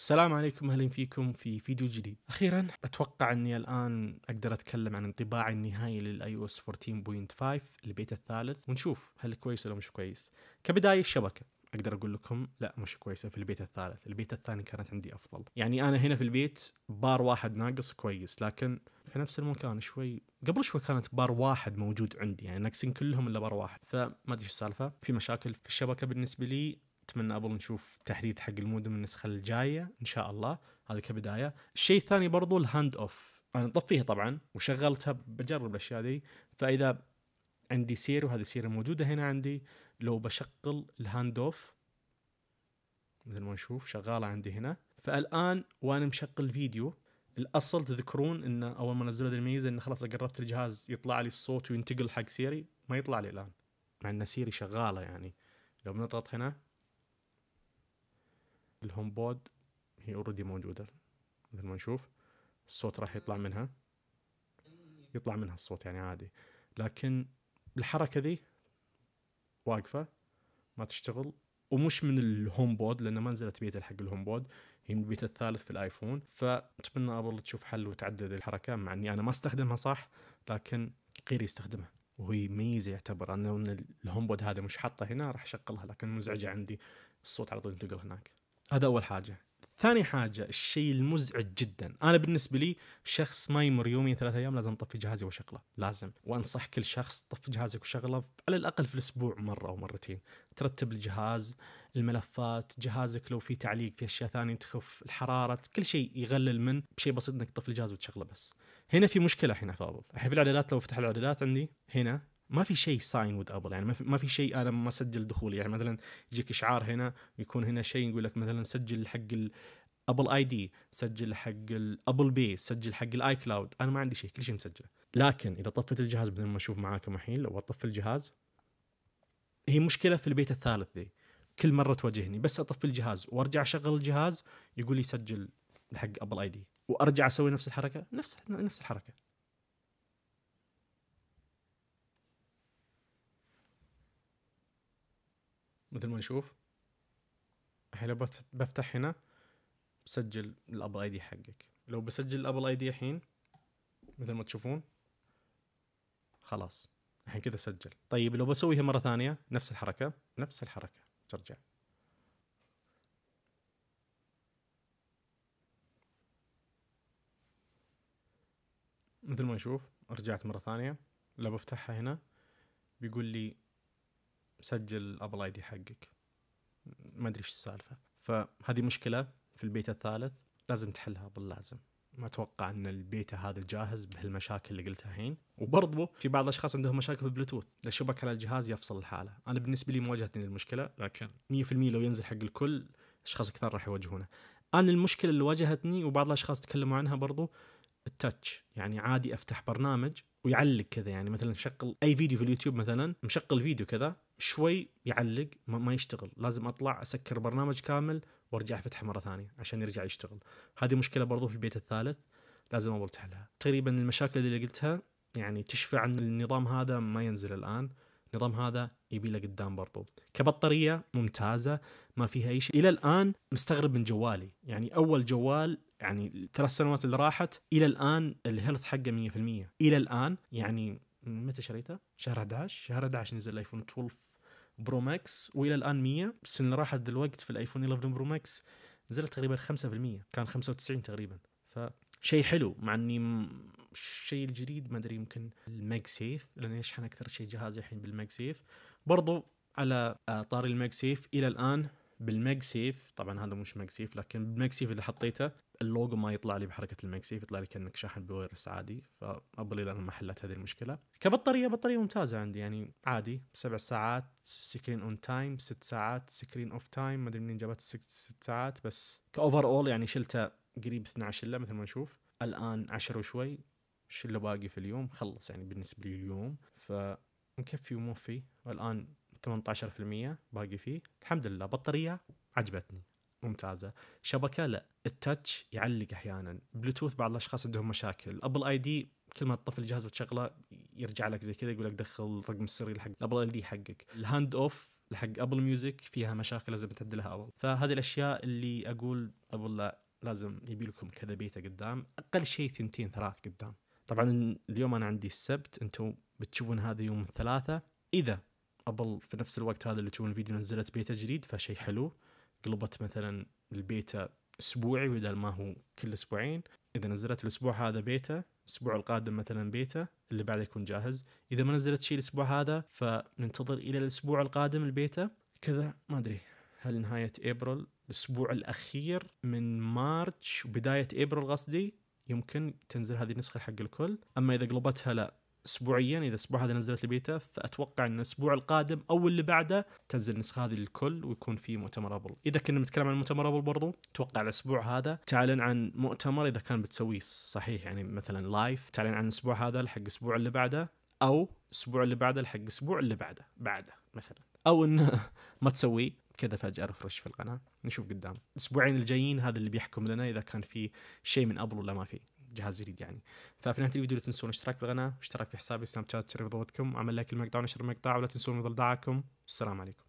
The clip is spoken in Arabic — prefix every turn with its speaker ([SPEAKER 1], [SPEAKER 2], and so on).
[SPEAKER 1] السلام عليكم اهلا فيكم في فيديو جديد اخيرا اتوقع اني الان اقدر اتكلم عن انطباعي النهائي للاي او اس 14.5 البيت الثالث ونشوف هل كويس ولا مش كويس كبدايه الشبكه اقدر اقول لكم لا مش كويسه في البيت الثالث البيت الثاني كانت عندي افضل يعني انا هنا في البيت بار واحد ناقص كويس لكن في نفس المكان شوي قبل شوي كانت بار واحد موجود عندي يعني ناقصين كلهم الا بار واحد فما ادري ايش السالفه في مشاكل في الشبكه بالنسبه لي اتمنى قبل نشوف تحديث حق المودم النسخه الجايه ان شاء الله هذه كبدايه الشيء الثاني برضو الهاند اوف انا طفيها طبعا وشغلتها بجرب الاشياء ذي فاذا عندي سير وهذه السيره موجوده هنا عندي لو بشغل الهاند اوف مثل ما نشوف شغاله عندي هنا فالان وانا مشغل فيديو الاصل تذكرون ان اول ما نزلوا هذه الميزه انه خلاص قربت الجهاز يطلع لي الصوت وينتقل حق سيري ما يطلع لي الان مع ان سيري شغاله يعني لو بنضغط هنا الهوم بود هي اوريدي موجوده مثل ما نشوف الصوت راح يطلع منها يطلع منها الصوت يعني عادي لكن الحركه ذي واقفه ما تشتغل ومش من الهوم بود لان ما نزلت بيتا حق الهوم بود هي من البيتا الثالث في الايفون فاتمنى ابل تشوف حل وتعدل الحركه مع اني انا ما استخدمها صح لكن غيري يستخدمها وهي ميزه يعتبر انه ان الهوم بود هذا مش حاطه هنا راح اشغلها لكن مزعجه عندي الصوت على طول ينتقل هناك هذا اول حاجه ثاني حاجه الشيء المزعج جدا انا بالنسبه لي شخص ما يمر يومين ثلاثة ايام لازم اطفي جهازي واشغله لازم وانصح كل شخص طفي جهازك وشغله على الاقل في الاسبوع مره او مرتين ترتب الجهاز الملفات جهازك لو في تعليق في اشياء ثانيه تخف الحراره كل شيء يغلل من بشيء بسيط انك تطفي الجهاز وتشغله بس هنا في مشكله هنا فاضل الحين في الاعدادات لو فتح الاعدادات عندي هنا ما في شيء ساين وذ ابل يعني ما في, شيء انا ما اسجل دخولي يعني مثلا يجيك اشعار هنا يكون هنا شيء يقول لك مثلا سجل حق الابل اي دي سجل حق الابل بي سجل حق الاي كلاود انا ما عندي شيء كل شيء مسجله لكن اذا طفيت الجهاز بدل ما اشوف معاكم الحين لو اطفي الجهاز هي مشكله في البيت الثالث ذي كل مره تواجهني بس اطفي الجهاز وارجع اشغل الجهاز يقول لي سجل حق ابل اي دي وارجع اسوي نفس الحركه نفس نفس الحركه مثل ما نشوف الحين لو بفتح هنا بسجل الابل اي دي حقك لو بسجل الابل اي دي الحين مثل ما تشوفون خلاص الحين كذا سجل طيب لو بسويها مره ثانيه نفس الحركه نفس الحركه ترجع مثل ما نشوف رجعت مره ثانيه لو بفتحها هنا بيقول لي سجل ابل اي دي حقك ما ادري ايش السالفه فهذه مشكله في البيتا الثالث لازم تحلها باللازم ما اتوقع ان البيتا هذا جاهز بهالمشاكل اللي قلتها الحين وبرضه في بعض الاشخاص عندهم مشاكل في البلوتوث اذا شبك على الجهاز يفصل الحاله انا بالنسبه لي ما واجهتني المشكله لكن 100% لو ينزل حق الكل اشخاص كثار راح يواجهونه انا المشكله اللي واجهتني وبعض الاشخاص تكلموا عنها برضو التاتش يعني عادي افتح برنامج ويعلق كذا يعني مثلا شغل اي فيديو في اليوتيوب مثلا مشغل فيديو كذا شوي يعلق ما يشتغل لازم اطلع اسكر برنامج كامل وارجع افتحه مره ثانيه عشان يرجع يشتغل هذه مشكله برضو في البيت الثالث لازم اول تحلها تقريبا المشاكل اللي قلتها يعني تشفى عن النظام هذا ما ينزل الان النظام هذا يبي له قدام برضو كبطاريه ممتازه ما فيها اي شيء الى الان مستغرب من جوالي يعني اول جوال يعني الثلاث سنوات اللي راحت الى الان الهيلث حقه 100% الى الان يعني متى شريته؟ شهر 11 شهر 11 نزل الايفون 12 برو ماكس والى الان 100 السنه اللي راحت الوقت في الايفون 11 برو ماكس نزلت تقريبا 5% كان 95 تقريبا فشيء حلو مع اني الشيء الجديد ما ادري يمكن الماج سيف لان يشحن اكثر شيء جهازي الحين بالماج سيف برضو على آه، طاري الماج سيف الى الان بالمكسيف طبعا هذا مش مكسيف لكن بالمكسيف اللي اذا حطيته اللوجو ما يطلع لي بحركه المكسيف يطلع لي كانك شاحن بويرس عادي فابل الى ما حلت هذه المشكله كبطاريه بطاريه ممتازه عندي يعني عادي سبع ساعات سكرين اون تايم ست ساعات سكرين اوف تايم ما ادري منين جابت ست, ست ساعات بس كاوفر اول يعني شلته قريب 12 شله مثل ما نشوف الان 10 وشوي شله باقي في اليوم خلص يعني بالنسبه لي اليوم ف مكفي وموفي والان 18% باقي فيه الحمد لله بطاريه عجبتني ممتازه شبكه لا التاتش يعلق احيانا بلوتوث بعض الاشخاص عندهم مشاكل ابل اي دي كل ما تطفي الجهاز وتشغله يرجع لك زي كذا يقول لك دخل الرقم السري حق الابل اي دي حقك الهاند اوف لحق ابل ميوزك فيها مشاكل لازم تعدلها أول فهذه الاشياء اللي اقول ابل لا لازم يبي لكم كذا بيتا قدام اقل شيء ثنتين ثلاث قدام طبعا اليوم انا عندي السبت انتم بتشوفون هذا يوم الثلاثاء اذا قبل في نفس الوقت هذا اللي تشوفون الفيديو نزلت بيتا جديد فشيء حلو قلبت مثلا البيتا اسبوعي بدل ما هو كل اسبوعين اذا نزلت الاسبوع هذا بيتا الاسبوع القادم مثلا بيتا اللي بعده يكون جاهز اذا ما نزلت شيء الاسبوع هذا فننتظر الى الاسبوع القادم البيتا كذا ما ادري هل نهايه ابريل الاسبوع الاخير من مارتش وبدايه ابريل قصدي يمكن تنزل هذه النسخه حق الكل اما اذا قلبتها لا اسبوعيا اذا الاسبوع هذا نزلت البيتا فاتوقع ان الاسبوع القادم او اللي بعده تنزل النسخه هذه للكل ويكون في مؤتمر ابل اذا كنا بنتكلم عن مؤتمر ابل برضو اتوقع الاسبوع هذا تعلن عن مؤتمر اذا كان بتسويه صحيح يعني مثلا لايف تعلن عن الاسبوع هذا لحق الاسبوع اللي بعده او الاسبوع اللي بعده لحق الاسبوع اللي بعده بعده مثلا او انه ما تسويه كذا فجاه رفرش في القناه نشوف قدام الاسبوعين الجايين هذا اللي بيحكم لنا اذا كان في شيء من ابل ولا ما في جهاز جديد يعني ففي نهايه الفيديو لا تنسون الاشتراك بالقناه واشتراك في حسابي سناب شات تشرف ضوضكم اعمل لايك المقطع ونشر المقطع ولا تنسون مظل دعاكم والسلام عليكم